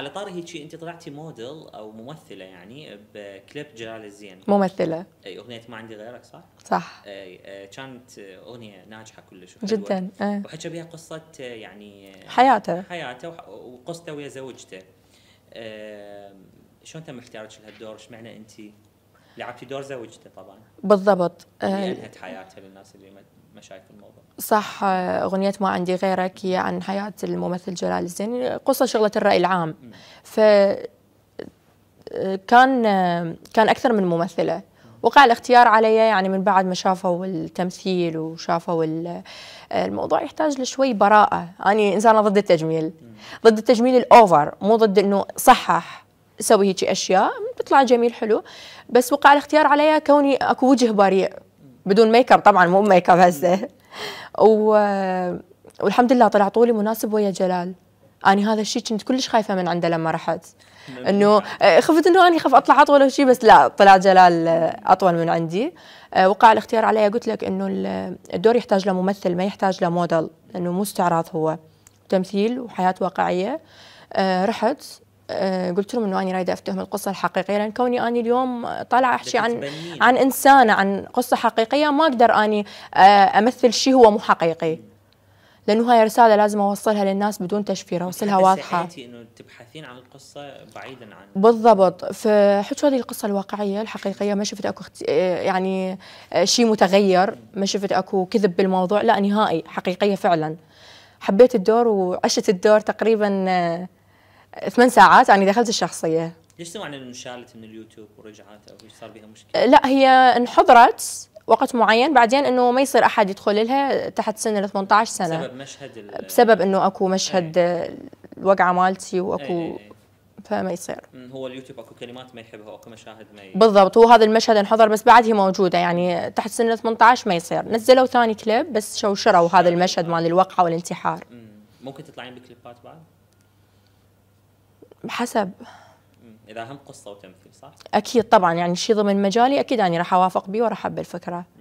على طاري هيك انت طلعتي موديل او ممثله يعني بكليب جلال الزين ممثله اي اغنيه ما عندي غيرك صح؟ صح اي آه كانت اغنيه ناجحه كلش جدا آه. وحكى بها قصه يعني حياته حياته وقصته ويا زوجته آه شلون تم اختيارك لهالدور؟ ايش معنى انت؟ لعبتي دور زوجته طبعا بالضبط آه، انهت حياتها للناس اللي ما شايف الموضوع صح آه، اغنيه ما عندي غيرك هي عن حياه الممثل جلال الزين قصه شغله الراي العام م. ف آه، كان كان اكثر من ممثله وقع الاختيار علي يعني من بعد ما شافوا التمثيل وشافوا الموضوع يحتاج لشوي براءه انا انسانه ضد التجميل ضد التجميل الاوفر مو ضد انه صحح اسوي هيك اشياء بيطلع جميل حلو بس وقع الاختيار علي كوني اكو وجه بريء بدون ميك اب طبعا مو ميك اب هسه و... والحمد لله طلع طولي مناسب ويا جلال أنا هذا الشيء كنت كلش خايفة من عنده لما رحت إنه خفت إنه أنا خف أطلع أطول أو شيء بس لا طلع جلال أطول من عندي وقع الاختيار علي قلت لك إنه الدور يحتاج لممثل ما يحتاج لموديل إنه مو استعراض هو تمثيل وحياة واقعية رحت آه، قلت لهم انه انا رايده افتهم القصه الحقيقيه لان كوني انا اليوم طالعه احكي عن عن انسانه عن قصه حقيقيه ما اقدر اني آه، امثل شيء هو مو حقيقي لانه هاي رساله لازم اوصلها للناس بدون تشفير اوصلها واضحه انه تبحثين عن القصه بعيدا عن بالضبط فحكوا هذه القصه الواقعيه الحقيقيه ما شفت اكو آه، يعني شيء متغير ما شفت اكو كذب بالموضوع لا نهائي حقيقيه فعلا حبيت الدور وعشت الدور تقريبا ثمان ساعات أنا يعني دخلت الشخصية ليش سمعنا أنه انشالت من اليوتيوب ورجعت أو ايش صار بها مشكلة؟ لا هي انحضرت وقت معين بعدين انه ما يصير احد يدخل لها تحت سن ال 18 سنه بسبب مشهد بسبب انه اكو مشهد إيه. الوقعه مالتي واكو إيه، إيه، فما يصير هو اليوتيوب اكو كلمات ما يحبها واكو مشاهد ما ي... بالضبط هو هذا المشهد انحضر بس بعد هي موجوده يعني تحت سن 18 ما يصير نزلوا ثاني كليب بس شوشروا هذا المشهد مال الوقعه والانتحار ممكن تطلعين بكليبات بعد؟ حسب اذا هم قصه وتمثيل صح؟ اكيد طبعا يعني شيء ضمن مجالي اكيد اني راح اوافق به وراح احب الفكره.